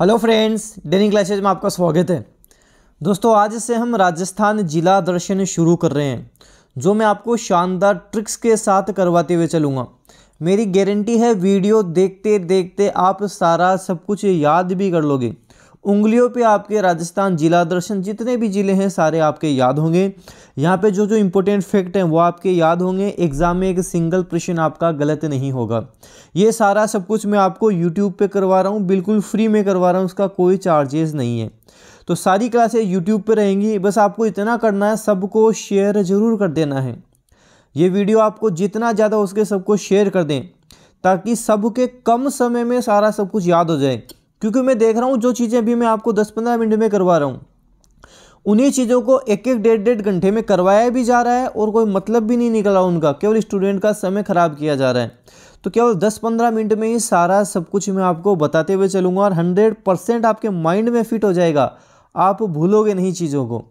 hello friends डेनिंग classes में आपका स्वागत है दोस्तों आज से हम राजस्थान जिला दर्शन शुरू कर रहे हैं जो मैं आपको शानदार ट्रिक्स के साथ करवाते हुए चलूँगा मेरी गारंटी है वीडियो देखते देखते आप सारा सब कुछ याद भी कर लोगे उंगलियों पे आपके राजस्थान जिला दर्शन जितने भी ज़िले हैं सारे आपके याद होंगे यहाँ पे जो जो इम्पोर्टेंट फैक्ट हैं वो आपके याद होंगे एग्ज़ाम में एक सिंगल प्रश्न आपका गलत नहीं होगा ये सारा सब कुछ मैं आपको यूट्यूब पे करवा रहा हूँ बिल्कुल फ्री में करवा रहा हूँ उसका कोई चार्जेस नहीं है तो सारी क्लासे यूट्यूब पर रहेंगी बस आपको इतना करना है सबको शेयर ज़रूर कर देना है ये वीडियो आपको जितना ज़्यादा उसके सबको शेयर कर दें ताकि सबके कम समय में सारा सब कुछ याद हो जाए क्योंकि मैं देख रहा हूँ जो चीज़ें अभी मैं आपको दस पंद्रह मिनट में करवा रहा हूँ उन्हीं चीज़ों को एक एक डेढ़ डेढ़ घंटे में करवाया भी जा रहा है और कोई मतलब भी नहीं निकला उनका केवल स्टूडेंट का समय ख़राब किया जा रहा है तो केवल 10-15 मिनट में ही सारा सब कुछ मैं आपको बताते हुए चलूँगा और 100 परसेंट आपके माइंड में फिट हो जाएगा आप भूलोगे नहीं चीज़ों को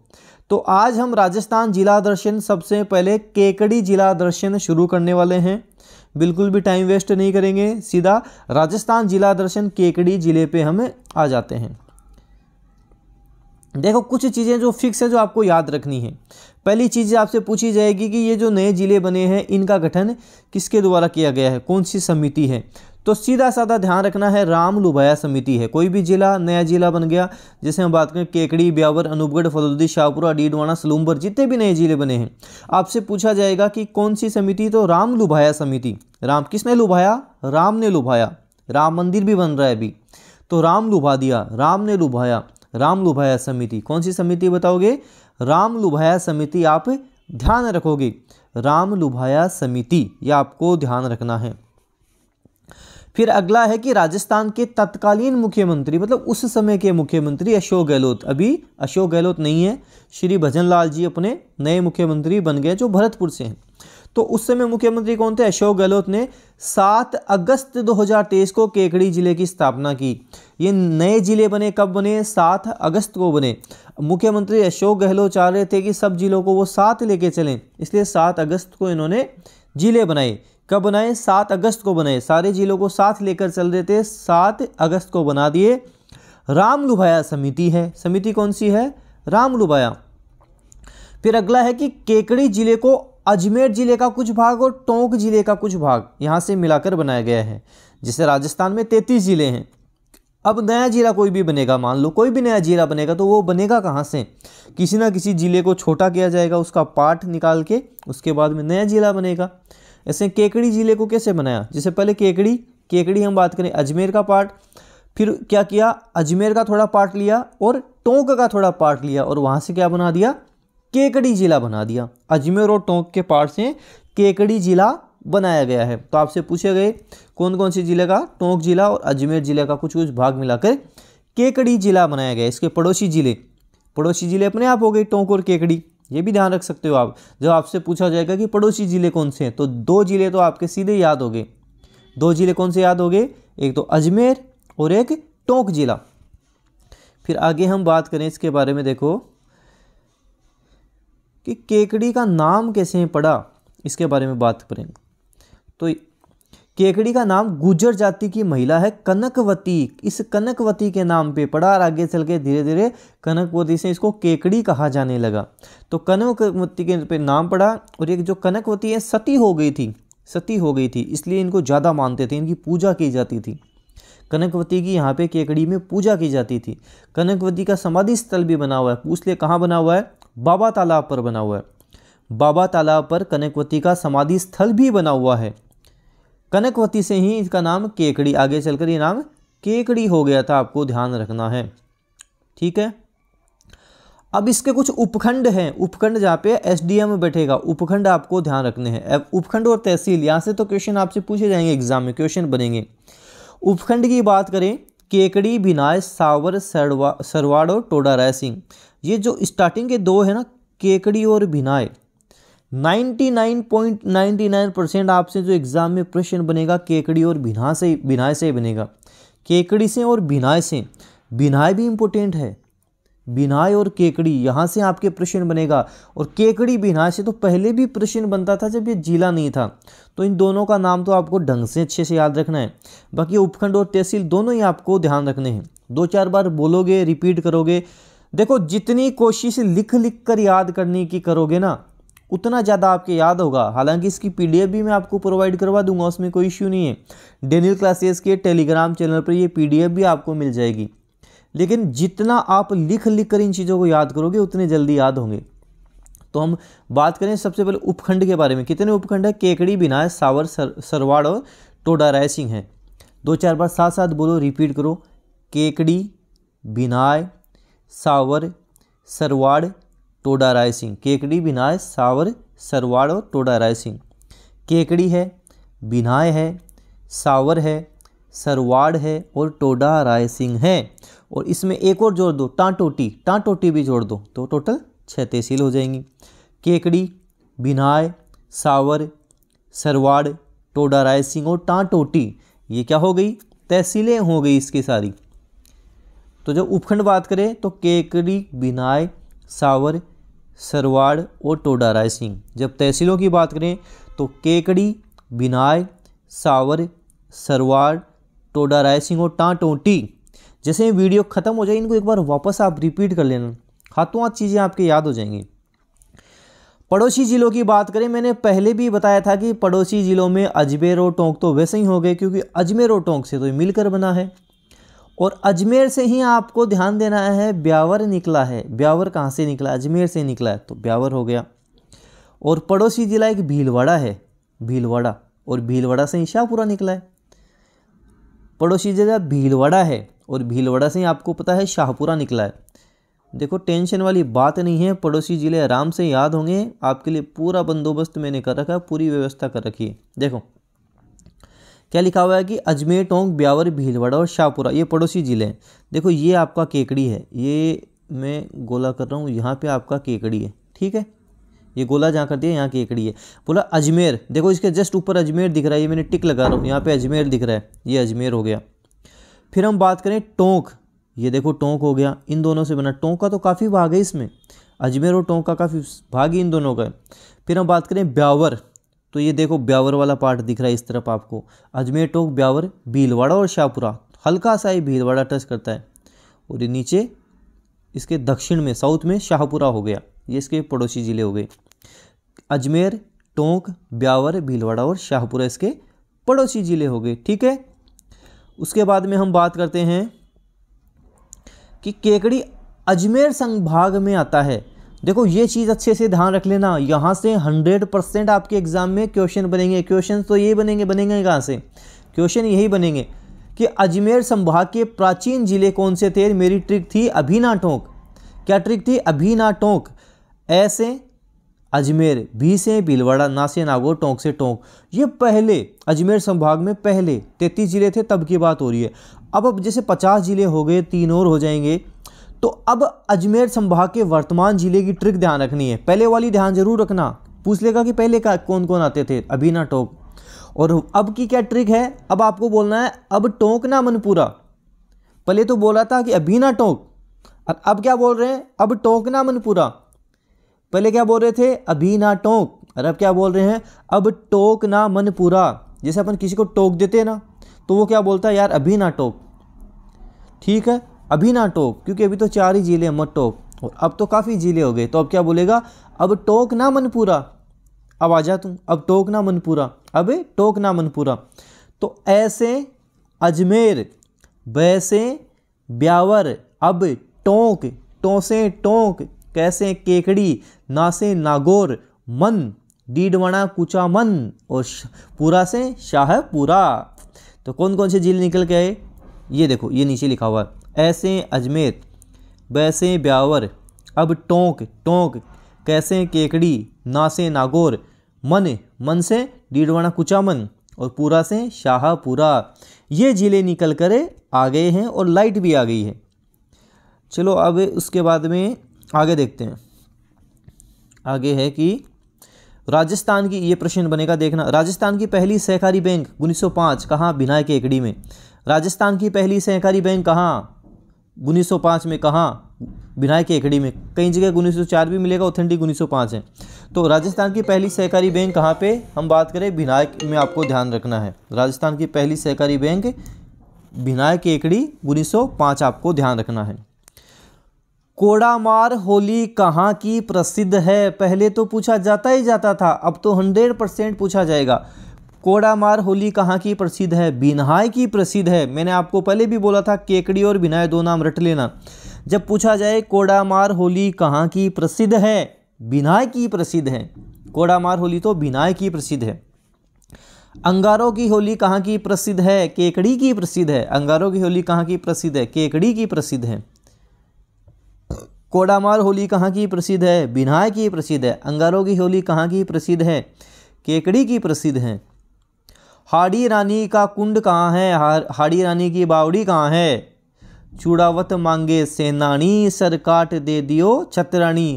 तो आज हम राजस्थान जिला दर्शन सबसे पहले केकड़ी जिला दर्शन शुरू करने वाले हैं बिल्कुल भी टाइम वेस्ट नहीं करेंगे सीधा राजस्थान जिला दर्शन केकड़ी जिले पे हम आ जाते हैं देखो कुछ चीज़ें जो फिक्स है जो आपको याद रखनी है पहली चीज़ आपसे पूछी जाएगी कि ये जो नए ज़िले बने हैं इनका गठन किसके द्वारा किया गया है कौन सी समिति है तो सीधा साधा ध्यान रखना है राम लुभाया समिति है कोई भी जिला नया जिला बन गया जैसे हम बात करें केकड़ी ब्यावर अनूपगढ़ फलोदी शाहपुरा डीडवाना सलूम्बर जितने भी नए जिले बने हैं आपसे पूछा जाएगा कि कौन सी समिति तो राम लुभाया समिति राम किसने लुभाया राम ने लुभाया राम मंदिर भी बन रहा है अभी तो राम लुभा दिया राम ने लुभाया राम लुभाया समिति कौन सी समिति बताओगे राम लुभाया समिति आप ध्यान रखोगे राम लुभाया समिति यह आपको ध्यान रखना है फिर अगला है कि राजस्थान के तत्कालीन मुख्यमंत्री मतलब उस समय के मुख्यमंत्री अशोक गहलोत अभी अशोक गहलोत नहीं है श्री भजन लाल जी अपने नए मुख्यमंत्री बन गए जो भरतपुर से हैं तो उस समय मुख्यमंत्री कौन थे अशोक गहलोत ने 7 अगस्त 2023 को केकड़ी जिले की स्थापना की ये नए जिले बने कब बने 7 अगस्त को बने मुख्यमंत्री अशोक गहलोत चाह रहे थे कि सब जिलों को वो साथ लेके चलें इसलिए 7 अगस्त को इन्होंने जिले बनाए कब बनाए 7 अगस्त को बनाए सारे जिलों को साथ लेकर चल रहे थे सात अगस्त को बना दिए राम लुभाया समिति है समिति कौन सी है राम लुभाया फिर अगला है कि केकड़ी जिले को अजमेर जिले का कुछ भाग और टोंक जिले का कुछ भाग यहाँ से मिलाकर बनाया गया है जिसे राजस्थान में तैतीस ज़िले हैं अब नया जिला कोई भी बनेगा मान लो कोई भी नया जिला बनेगा तो वो बनेगा कहाँ से किसी ना किसी ज़िले को छोटा किया जाएगा उसका पार्ट निकाल के उसके बाद में नया जिला बनेगा ऐसे केकड़ी ज़िले को कैसे बनाया जैसे पहले केकड़ी केकड़ी हम बात करें अजमेर का पार्ट फिर क्या किया अजमेर का थोड़ा पार्ट लिया और टोंक का थोड़ा पार्ट लिया और वहाँ से क्या बना दिया केकड़ी जिला बना दिया अजमेर और टोंक के पार्ट से केकड़ी जिला बनाया गया है तो आपसे पूछे गए कौन कौन से जिले का टोंक जिला और अजमेर जिले का कुछ कुछ भाग मिलाकर केकड़ी जिला बनाया गया इसके पड़ोसी जिले पड़ोसी जिले अपने आप हो गए टोंक और केकड़ी ये भी ध्यान रख सकते हो आप जब आपसे पूछा जाएगा कि पड़ोसी जिले कौन से हैं तो दो जिले तो आपके सीधे याद हो गए दो जिले कौन से याद हो गए एक तो अजमेर और एक टोंक जिला फिर आगे हम बात करें इसके बारे में देखो कि केकड़ी का नाम कैसे पड़ा इसके बारे में बात करेंगे तो केकड़ी का नाम गुजर जाति की महिला है कनकवती इस कनकवती के नाम पे पड़ा और आगे चल के धीरे धीरे कनकवती से इसको केकड़ी कहा जाने लगा तो कनकवती के पे नाम पड़ा और एक जो कनकवती है सती हो गई थी सती हो गई थी इसलिए इनको ज़्यादा मानते थे इनकी पूजा की जाती थी कनकवती की यहाँ पे केकड़ी में पूजा की जाती थी कनकवती का समाधि स्थल भी बना हुआ है पूछ लिए कहाँ बना हुआ है बाबा तालाब पर बना हुआ है बाबा तालाब पर कनकवती का समाधि स्थल भी बना हुआ है कनकवती से ही इसका नाम केकड़ी आगे चलकर ये नाम केकड़ी हो गया था आपको ध्यान रखना है ठीक है अब इसके कुछ उपखंड हैं उपखंड जहाँ पे एसडीएम बैठेगा उपखंड आपको ध्यान रखने हैं उपखंड और तहसील यहाँ से तो क्वेश्चन आपसे पूछे जाएंगे एग्जाम में क्वेश्चन बनेंगे उपखंड की बात करें केकड़ी भिनाय सावर सरवा सरवाड़ और टोडा रैसिंग ये जो स्टार्टिंग के दो है ना केकड़ी और भिनाय 99.99 परसेंट आपसे जो एग्ज़ाम में प्रश्न बनेगा केकड़ी और भिनाय से भिनाय से बनेगा केकड़ी से और भिनाय से भिनाय भी इम्पोर्टेंट है बिनाय और केकड़ी यहाँ से आपके प्रश्न बनेगा और केकड़ी बिनाय से तो पहले भी प्रश्न बनता था जब ये जिला नहीं था तो इन दोनों का नाम तो आपको ढंग से अच्छे से याद रखना है बाकी उपखंड और तहसील दोनों ही आपको ध्यान रखने हैं दो चार बार बोलोगे रिपीट करोगे देखो जितनी कोशिश लिख लिख कर याद करने की करोगे ना उतना ज़्यादा आपके याद होगा हालांकि इसकी पीडीएफ भी मैं आपको प्रोवाइड करवा दूंगा उसमें कोई इश्यू नहीं है डेनियल क्लासेस के टेलीग्राम चैनल पर ये पीडीएफ भी आपको मिल जाएगी लेकिन जितना आप लिख लिख कर इन चीज़ों को याद करोगे उतने जल्दी याद होंगे तो हम बात करें सबसे पहले उपखंड के बारे में कितने उपखंड है केकड़ी बिनाय सावर सर, सरवाड़ और टोडा राय सिंह है दो चार बार साथ साथ बोलो रिपीट करो केकड़ी बिनाय सावर सरवाड़ टोडा राय सिंह केकड़ी बिनाय सावर सरवाड़ और टोडा राय सिंह केकड़ी है बिनाय है सावर है सरवाड़ है और टोडा राय सिंह है और इसमें एक और जोड़ दो टाटोटी टाटोटी भी जोड़ दो तो टोटल छः तहसील हो जाएंगी केकड़ी बिनाय सावर सरवाड़ टोडा राय सिंह और टाटोटी ये क्या हो गई तहसीलें हो गई इसकी सारी तो जब उपखंड बात करें तो केकड़ी बिनाय सावर सरवाड़ और टोडा राय सिंह जब तहसीलों की बात करें तो केकड़ी बिनाय सावर सरवाड़ टोडा राय सिंह और टाटोटी जैसे वीडियो ख़त्म हो जाए इनको एक बार वापस आप रिपीट कर लेना हाथों हाथ चीज़ें आपके याद हो जाएंगी पड़ोसी ज़िलों की बात करें मैंने पहले भी बताया था कि पड़ोसी ज़िलों में अजमेर और टोंक तो वैसे ही हो गए क्योंकि अजमेर और टोंक से तो मिलकर बना है और अजमेर से ही आपको ध्यान देना है ब्यावर निकला है ब्यावर कहाँ से निकला अजमेर से निकला है तो ब्यावर हो गया और पड़ोसी ज़िला एक भीलवाड़ा है भीलवाड़ा और भीलवाड़ा से ही शाहपुरा निकला है पड़ोसी ज़िला भीलवाड़ा है और भीलवाड़ा से आपको पता है शाहपुरा निकला है देखो टेंशन वाली बात नहीं है पड़ोसी ज़िले आराम से याद होंगे आपके लिए पूरा बंदोबस्त मैंने कर रखा है पूरी व्यवस्था कर रखी है देखो क्या लिखा हुआ है कि अजमेर टोंक ब्यावर भीलवाड़ा और शाहपुरा ये पड़ोसी ज़िले हैं देखो ये आपका केकड़ी है ये मैं गोला कर रहा हूँ यहाँ पर आपका केकड़ी है ठीक है ये गोला जहाँ कर दिया यहाँ केकड़ी है बोला अजमेर देखो इसके जस्ट ऊपर अजमेर दिख रहा है ये मैंने टिक लगा रहा हूँ यहाँ पे अजमेर दिख रहा है ये अजमेर हो गया फिर हम बात करें टोंक ये देखो टोंक हो गया इन दोनों से बना टोंक का तो काफ़ी भाग है इसमें अजमेर और टोंक का काफ़ी भाग ही इन दोनों का है फिर हम बात करें ब्यावर तो ये देखो ब्यावर वाला पार्ट दिख रहा है इस तरफ आपको अजमेर टोंक ब्यावर भीलवाड़ा और शाहपुरा हल्का सा ही भीलवाड़ा टच करता है और ये नीचे इसके दक्षिण में साउथ में शाहपुरा हो गया ये इसके पड़ोसी ज़िले हो गए अजमेर टोंक ब्यावर भीलवाड़ा और शाहपुरा इसके पड़ोसी ज़िले हो गए ठीक है उसके बाद में हम बात करते हैं कि केकड़ी अजमेर संभाग में आता है देखो ये चीज़ अच्छे से ध्यान रख लेना यहाँ से हंड्रेड परसेंट आपके एग्ज़ाम में क्वेश्चन बनेंगे क्वेश्चन तो यही बनेंगे बनेंगे कहाँ से क्वेश्चन यही बनेंगे कि अजमेर संभाग के प्राचीन ज़िले कौन से थे मेरी ट्रिक थी अभी ना टोंक क्या ट्रिक थी अभी ना टोंक ऐसे अजमेर भी से भीलवाड़ा ना से नागौर टोंक से टोंक ये पहले अजमेर संभाग में पहले तैतीस ज़िले थे तब की बात हो रही है अब अब जैसे पचास ज़िले हो गए तीन और हो जाएंगे तो अब अजमेर संभाग के वर्तमान ज़िले की ट्रिक ध्यान रखनी है पहले वाली ध्यान जरूर रखना पूछ लेगा कि पहले का कौन कौन आते थे अभी ना टोंक और अब की क्या ट्रिक है अब आपको बोलना है अब टोंक ना मनपुरा पहले तो बोला था कि अभी ना टोंक और अब क्या बोल रहे हैं अब टोंक ना मनपुरा पहले क्या बोल रहे थे अभी ना टोंक और अब क्या बोल रहे हैं अब टोक ना मन पूरा जैसे अपन किसी को टोक देते हैं ना तो वो क्या बोलता है यार अभी ना टोक ठीक है अभी ना टोक क्योंकि अभी तो चार ही जिले हैं मत टोक और अब तो काफ़ी जिले हो गए तो अब क्या बोलेगा अब टोक ना मन पूरा अब आ जा तू अब टोक ना मन पूरा अब टोक ना मन पूरा तो ऐसे अजमेर वैसे ब्यावर अब टोंक टोंसे टोंक कैसे केकड़ी नासे नागौर मन कुचा मन और पूरा से शाहपुरा तो कौन कौन से झील निकल के आए ये देखो ये नीचे लिखा हुआ ऐसे अजमेर वैसे ब्यावर अब टोंक टोंक कैसे केकड़ी नासे नागौर मन मन से डीडवाना मन और पूरा से शाहपुरा ये ज़िले निकल कर आ गए हैं और लाइट भी आ गई है चलो अब उसके बाद में आगे देखते हैं आगे है कि राजस्थान की ये प्रश्न बनेगा देखना राजस्थान की पहली सहकारी बैंक 1905 कहाँ के एकड़ी में राजस्थान की पहली सहकारी बैंक कहाँ 1905 में कहाँ बिनाय एकड़ी में कई जगह 1904 भी मिलेगा ऑथेंटिक 1905 है तो राजस्थान की पहली सहकारी बैंक कहाँ पे हम बात करें भिनाय में आपको ध्यान रखना है राजस्थान की पहली सहकारी बैंक के एकड़ी उन्नीस आपको ध्यान रखना है कोड़ामार होली कहाँ की प्रसिद्ध है पहले तो पूछा जाता ही जाता था अब तो हंड्रेड परसेंट पूछा जाएगा कोड़ामार होली कहाँ की प्रसिद्ध है बिनाई की प्रसिद्ध है मैंने आपको पहले भी बोला था केकड़ी और बिनाई दो नाम रट लेना जब पूछा जाए कोड़ामार होली कहाँ की प्रसिद्ध है बिनाय की प्रसिद्ध है कोड़ामार होली तो बिनाय की प्रसिद्ध है अंगारों की होली कहाँ की प्रसिद्ध है केकड़ी की प्रसिद्ध है अंगारों की होली कहाँ की प्रसिद्ध है केकड़ी की प्रसिद्ध है कोडामाल होली कहाँ की प्रसिद्ध है बिनाय की प्रसिद्ध है अंगारों की होली कहाँ की प्रसिद्ध है केकड़ी की प्रसिद्ध है हाड़ी रानी का कुंड कहाँ है हाड़ी रानी की बावड़ी कहाँ है चूड़ावत मांगे सेनानी सर काट दे दियो छतरानी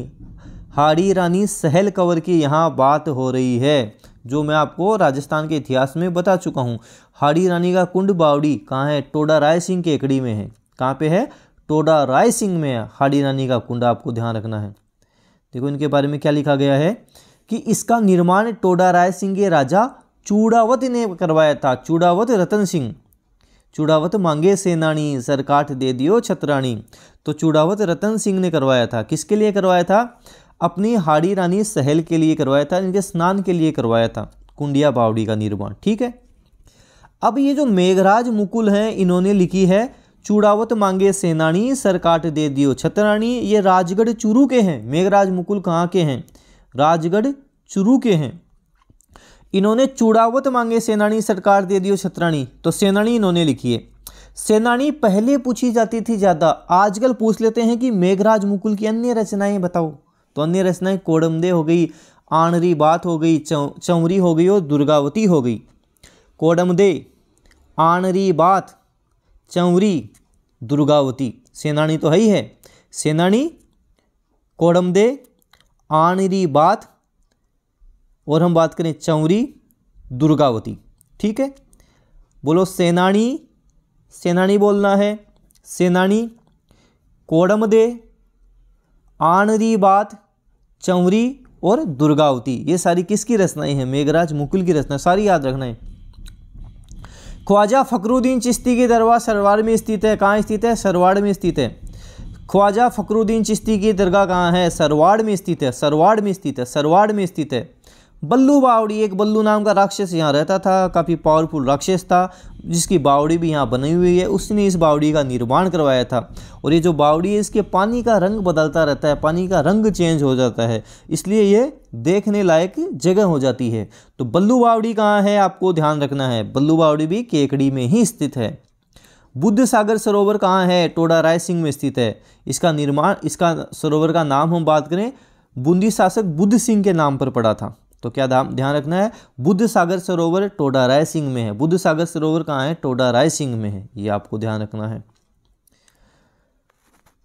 हाड़ी रानी सहल कंवर की यहाँ बात हो रही है जो मैं आपको राजस्थान के इतिहास में बता चुका हूँ हाड़ी रानी का कुंड बावड़ी कहाँ है टोडा राय सिंह केकड़ी में है कहाँ पे है टोडा राय सिंह में हाडी रानी का कुंड आपको ध्यान रखना है देखो इनके बारे में क्या लिखा गया है कि इसका निर्माण टोडा राय सिंह के राजा चूड़ावत ने करवाया था चूड़ावत रतन सिंह चूड़ावत मांगे सेनानी सरकाठ दे दियो छत्राणी तो चूड़ावत रतन सिंह ने करवाया था किसके लिए करवाया था अपनी हाड़ी रानी सहल के लिए करवाया था इनके स्नान के लिए करवाया था कुंडिया बावड़ी का निर्माण ठीक है अब ये जो मेघराज मुकुल हैं इन्होंने लिखी है चूड़ावत मांगे सेनानी सरकाट दे दियो छतरानी ये राजगढ़ चूरू के हैं मेघराज मुकुल कहाँ के हैं राजगढ़ चूरू के हैं इन्होंने चूड़ावत मांगे सेनानी सरकार दे दियो छतरानी तो सेनानी इन्होंने लिखी है सेनानी पहले पूछी जाती थी ज़्यादा आजकल पूछ लेते हैं कि मेघराज मुकुल की अन्य रचनाएं बताओ तो अन्य रचनाएं कोडमदे हो गई आणरी बात हो गई चौ चौरी हो गई और दुर्गावती हो गई कोडमदे आणरी बात चौरी दुर्गावती सेनानी तो है ही है सेनानी कोडम दे आनरी बात और हम बात करें चौरी दुर्गावती ठीक है बोलो सेनानी सेनानी बोलना है सेनानी कोड़म दे आनरी बात चौरी और दुर्गावती ये सारी किसकी रचनाएं हैं मेघराज मुकुल की रचना सारी याद रखना है ख्वाजा फ़करुद्दीन चिश्ती की दरगाह सरवाड़ में स्थित है कहाँ स्थित है सरवाड़ में स्थित है ख्वाजा फ़करुद्दीन चिश्ती की दरगाह कहाँ है सरवाड़ में स्थित है सरवाड़ में स्थित है सरवाड़ में स्थित है बल्लू बावड़ी एक बल्लू नाम का राक्षस यहाँ रहता था काफ़ी पावरफुल राक्षस था जिसकी बावड़ी भी यहाँ बनी हुई है उसने इस बावड़ी का निर्माण करवाया था और ये जो बावड़ी है इसके पानी का रंग बदलता रहता है पानी का रंग चेंज हो जाता है इसलिए ये देखने लायक जगह हो जाती है तो बल्लू बावड़ी कहाँ है आपको ध्यान रखना है बल्लू बावड़ी भी केकड़ी में ही स्थित है बुद्ध सागर सरोवर कहाँ है टोडा राय सिंह में स्थित है इसका निर्माण इसका सरोवर का नाम हम बात करें बूंदी शासक बुद्ध सिंह के नाम पर पड़ा था तो क्या दाम ध्यान रखना है बुद्ध सागर सरोवर टोडा राय सिंह में है बुद्ध सागर सरोवर कहाँ है टोडा राय सिंह में है ये आपको ध्यान रखना है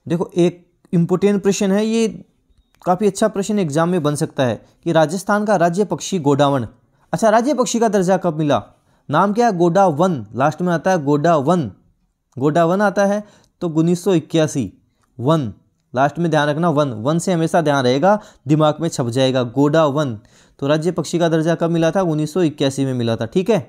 देखो एक इम्पोर्टेंट प्रश्न है ये काफ़ी अच्छा प्रश्न एग्जाम में बन सकता है कि राजस्थान का राज्य पक्षी गोडावन अच्छा राज्य पक्षी का दर्जा कब मिला नाम क्या है गोडा वन लास्ट में आता है गोडा वन गोडा वन आता है तो उन्नीस सौ वन लास्ट में ध्यान रखना वन वन से हमेशा ध्यान रहेगा दिमाग में छप जाएगा गोडा वन तो राज्य पक्षी का दर्जा कब मिला था उन्नीस में मिला था ठीक है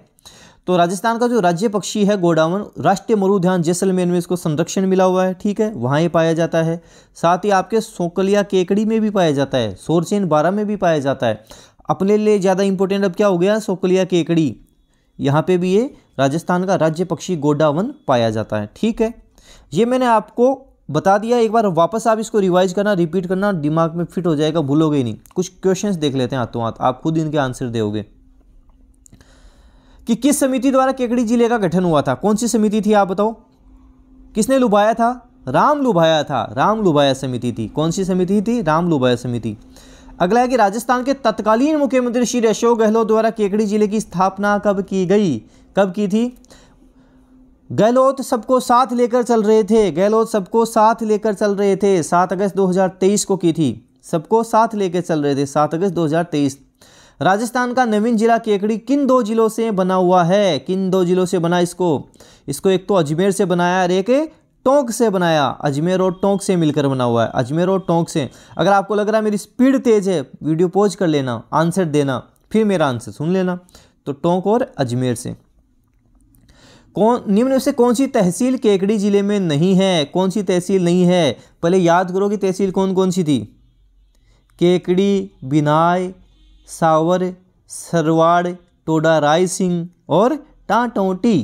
तो राजस्थान का जो राज्य पक्षी है गोडावन राष्ट्रीय मरुध्यान जैसलमेर में इसको संरक्षण मिला हुआ है ठीक है वहाँ ये पाया जाता है साथ ही आपके सोकलिया केकड़ी में भी पाया जाता है सोरचेन बारह में भी पाया जाता है अपने लिए ज़्यादा इंपॉर्टेंट अब क्या हो गया सोकलिया केकड़ी यहाँ पे भी ये राजस्थान का राज्य पक्षी गोडावन पाया जाता है ठीक है ये मैंने आपको बता दिया एक बार वापस आप इसको रिवाइज करना रिपीट करना दिमाग में फिट हो जाएगा भूलोगे नहीं कुछ क्वेश्चंस देख लेते हैं हाथों हाथ आप खुद इनके आंसर दोगे कि किस समिति द्वारा केकड़ी जिले का गठन हुआ था कौन सी समिति थी आप बताओ किसने लुभाया था राम लुभाया था राम लुभाया समिति थी कौन सी समिति थी राम लुभाया समिति अगला है कि राजस्थान के तत्कालीन मुख्यमंत्री श्री अशोक गहलोत द्वारा केकड़ी जिले की स्थापना कब की गई कब की थी गहलोत सबको साथ लेकर चल रहे थे गहलोत सबको साथ लेकर चल रहे थे सात अगस्त 2023 को की थी सबको साथ लेकर चल रहे थे सात अगस्त 2023 राजस्थान का नवीन जिला केकड़ी किन दो जिलों से बना हुआ है किन दो जिलों से बना इसको इसको एक तो अजमेर से बनाया और एक टोंक से बनाया अजमेर और टोंक से मिलकर बना हुआ है अजमेर और टोंक से अगर आपको लग रहा है मेरी स्पीड तेज़ है वीडियो पॉज कर लेना आंसर देना फिर मेरा आंसर सुन लेना तो टोंक और अजमेर से कौन निम्न में से कौन सी तहसील केकड़ी जिले में नहीं है कौन सी तहसील नहीं है पहले याद करो कि तहसील कौन कौन सी थी केकड़ी बिनाय सावर सरवाड़ टोडा राय सिंह और टाटोटी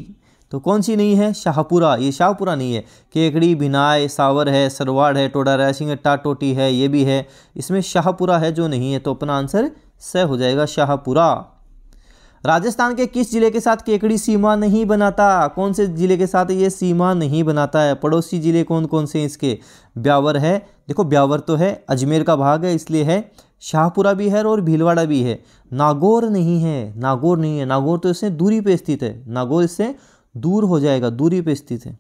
तो कौन सी नहीं है शाहपुरा ये शाहपुरा नहीं है केकड़ी बिनाय सावर है सरवाड़ है टोडा राय सिंह है टाटोटी है ये भी है इसमें शाहपुरा है जो नहीं है तो अपना आंसर सह हो जाएगा शाहपुरा राजस्थान के किस जिले के साथ केकड़ी सीमा नहीं बनाता कौन से जिले के साथ ये सीमा नहीं बनाता है पड़ोसी जिले कौन कौन से इसके ब्यावर है देखो ब्यावर तो है अजमेर का भाग है इसलिए है शाहपुरा भी है और भीलवाड़ा भी है नागौर नहीं है नागौर नहीं है नागौर तो इससे दूरी पर स्थित है नागौर इससे दूर हो जाएगा दूरी पर स्थित है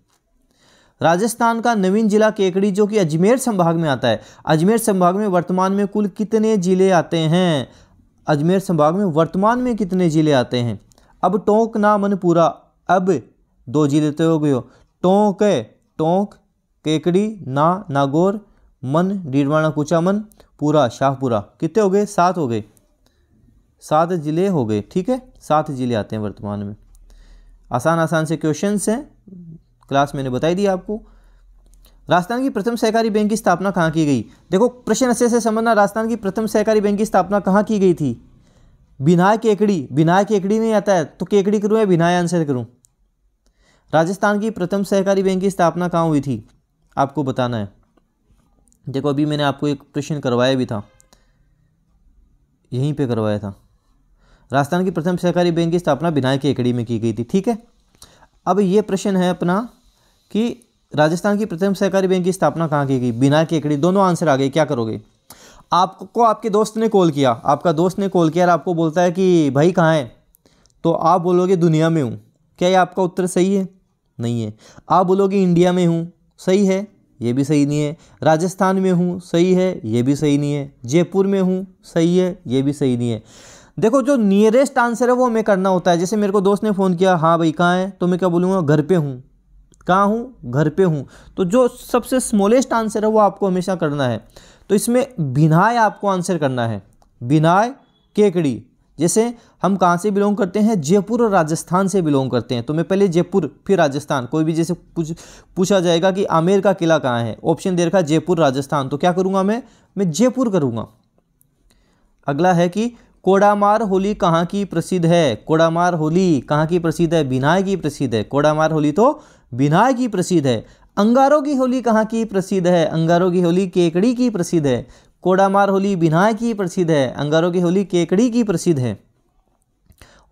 राजस्थान का नवीन जिला केकड़ी जो कि अजमेर संभाग में आता है अजमेर संभाग में वर्तमान में कुल कितने जिले आते हैं अजमेर संभाग में वर्तमान में कितने ज़िले आते हैं अब टोंक ना मनपुरा अब दो ज़िले तय तो हो गए टोंक टोंक केकड़ी ना नागौर मन डीडवाणा कुचामन पूरा शाहपुरा कितने हो गए सात हो गए सात ज़िले हो गए ठीक है सात ज़िले आते हैं वर्तमान में आसान आसान से क्वेश्चन हैं क्लास मैंने बताई दी आपको राजस्थान की प्रथम सहकारी बैंक की स्थापना कहाँ की गई देखो प्रश्न अच्छे से समझना राजस्थान की प्रथम सहकारी बैंक की स्थापना कहाँ की गई थी बिनाय केकड़ी बिनाय केकड़ी नहीं आता है तो केकड़ी करूँ या बिनाय आंसर करूँ राजस्थान की प्रथम सहकारी बैंक की स्थापना कहाँ हुई थी आपको बताना है देखो अभी मैंने आपको एक प्रश्न करवाया भी था यहीं पे करवाया था राजस्थान की प्रथम सहकारी बैंक की स्थापना बिनाय केकड़ी में की गई थी ठीक है अब ये प्रश्न है अपना कि राजस्थान की प्रथम सहकारी बैंक की स्थापना कहाँ की गई बिना केकड़ी दोनों आंसर आ गए क्या करोगे आपको आपके दोस्त ने कॉल किया आपका दोस्त ने कॉल किया और आपको बोलता है कि भाई कहाँ है तो आप बोलोगे दुनिया में हूँ क्या ये आपका उत्तर सही है नहीं है आप बोलोगे इंडिया में हूँ सही है ये भी सही नहीं है राजस्थान में हूँ सही है ये भी सही नहीं है जयपुर में हूँ सही है ये भी सही नहीं है देखो जो नियरेस्ट आंसर है वो हमें करना होता है जैसे मेरे को दोस्त ने फ़ोन किया हाँ भाई कहाँ है तो मैं क्या बोलूँगा घर पे हूँ कहाँ हूँ घर पे हूँ तो जो सबसे स्मॉलेस्ट आंसर है वो आपको हमेशा करना है तो इसमें बिनाय आपको आंसर करना है बिनाय केकड़ी जैसे हम कहाँ से बिलोंग करते हैं जयपुर और राजस्थान से बिलोंग करते हैं तो मैं पहले जयपुर फिर राजस्थान कोई भी जैसे पूछ पूछा जाएगा कि आमेर का किला कहाँ है ऑप्शन दे रखा जयपुर राजस्थान तो क्या करूँगा मैं मैं जयपुर करूँगा अगला है कि कोडामार होली कहाँ की प्रसिद्ध है कोडामार होली कहाँ की प्रसिद्ध है बिनाय की प्रसिद्ध है कोडामार होली तो बिनाय की प्रसिद्ध है अंगारों की होली कहाँ की प्रसिद्ध है अंगारों की होली केकड़ी की प्रसिद्ध है कोडामार होली बिनाय की प्रसिद्ध है अंगारों की होली केकड़ी की प्रसिद्ध है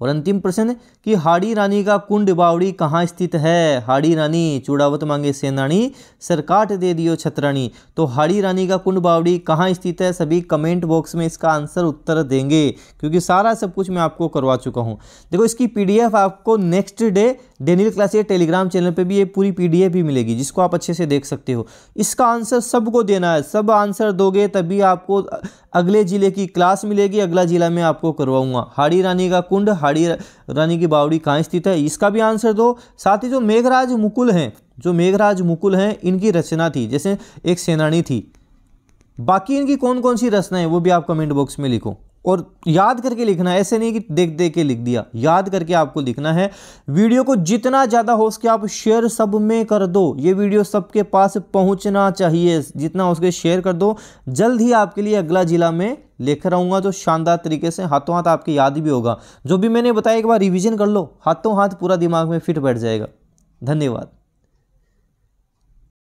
और अंतिम प्रश्न कि हाड़ी रानी का कुंड बावड़ी कहाँ स्थित है हाड़ी रानी चूड़ावत मांगे सेनानी सरकाट दे दियो छतरानी तो हाड़ी रानी का कुंड बावड़ी कहाँ स्थित है सभी कमेंट बॉक्स में इसका आंसर उत्तर देंगे क्योंकि सारा सब कुछ मैं आपको करवा चुका हूँ देखो इसकी पी आपको नेक्स्ट डे डेनियल क्लास या टेलीग्राम चैनल पर भी ये पूरी पीडीएफ भी मिलेगी जिसको आप अच्छे से देख सकते हो इसका आंसर सबको देना है सब आंसर दोगे तभी आपको अगले ज़िले की क्लास मिलेगी अगला ज़िला में आपको करवाऊंगा हाड़ी रानी का कुंड हाड़ी पहाड़ी रानी की बावड़ी कहाँ स्थित है इसका भी आंसर दो साथ ही जो मेघराज मुकुल हैं जो मेघराज मुकुल हैं इनकी रचना थी जैसे एक सेनानी थी बाकी इनकी कौन कौन सी रचनाएं वो भी आप कमेंट बॉक्स में लिखो और याद करके लिखना है ऐसे नहीं कि देख देख के लिख दिया याद करके आपको लिखना है वीडियो को जितना ज़्यादा हो उसके आप शेयर सब में कर दो ये वीडियो सबके पास पहुंचना चाहिए जितना हो उसके शेयर कर दो जल्द ही आपके लिए अगला ज़िला में लेकर आऊँगा तो शानदार तरीके से हाथों हाथ आपके याद भी होगा जो भी मैंने बताया एक बार रिविज़न कर लो हाथों हाथ पूरा दिमाग में फिट बैठ जाएगा धन्यवाद